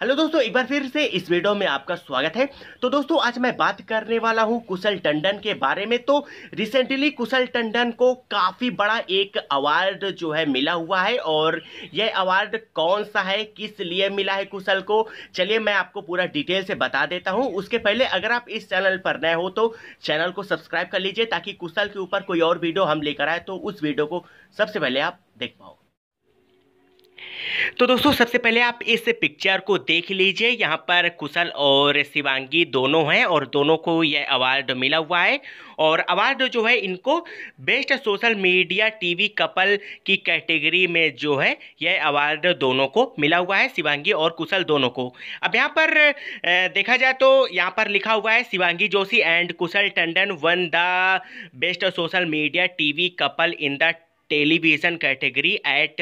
hello दोस्तों एक बार फिर से इस वीडियो में आपका स्वागत है तो दोस्तों आज मैं बात करने वाला हूं कुशल टंडन के बारे में तो रिसेंटली कुशल टंडन को काफ़ी बड़ा एक अवार्ड जो है मिला हुआ है और यह अवार्ड कौन सा है किस लिए मिला है कुशल को चलिए मैं आपको पूरा डिटेल से बता देता हूं उसके पहले अगर आप इस चैनल पर नए हो तो चैनल को सब्सक्राइब कर लीजिए ताकि कुशल के ऊपर कोई और वीडियो हम लेकर आए तो उस वीडियो को सबसे पहले आप देख पाओ तो दोस्तों सबसे पहले आप इस पिक्चर को देख लीजिए यहाँ पर कुशल और शिवांगी दोनों हैं और दोनों को यह अवार्ड मिला हुआ है और अवार्ड जो है इनको best social media TV couple की कैटेगरी में जो है यह अवार्ड दोनों को मिला हुआ है शिवांगी और कुशल दोनों को अब यहाँ पर देखा जाए तो यहाँ पर लिखा हुआ है Shivangi Joshi and Kushal Tandon won the best social media T couple in the television category at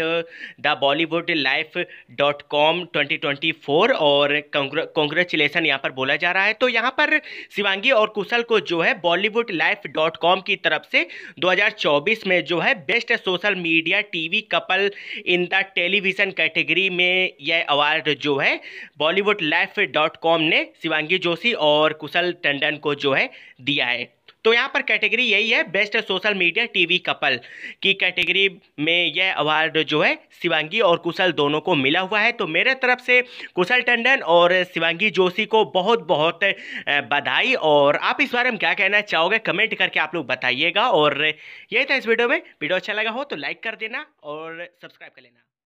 the Bollywood life dot com twenty twenty four और कॉन्ग्रेचुलेसन यहाँ पर बोला जा रहा है तो यहाँ पर शिवांगी और कुशल को जो है बॉलीवुड लाइफ डॉट कॉम की तरफ से दो हज़ार चौबीस में जो है best social media T V couple in the television category में यह अवार्ड जो है बॉलीवुड लाइफ डॉट कॉम ने शिवांगी जोशी और कुशल टंडन को जो है दिया है तो यहाँ पर कैटेगरी यही है best social media TV couple की कैटेगरी में यह अवार्ड जो है शिवांगी और कुशल दोनों को मिला हुआ है तो मेरे तरफ से कुशल टंडन और शिवांगी जोशी को बहुत बहुत बधाई और आप इस बारे में क्या कहना चाहोगे कमेंट करके आप लोग बताइएगा और यही था इस वीडियो में वीडियो अच्छा लगा हो तो लाइक कर देना और सब्सक्राइब कर लेना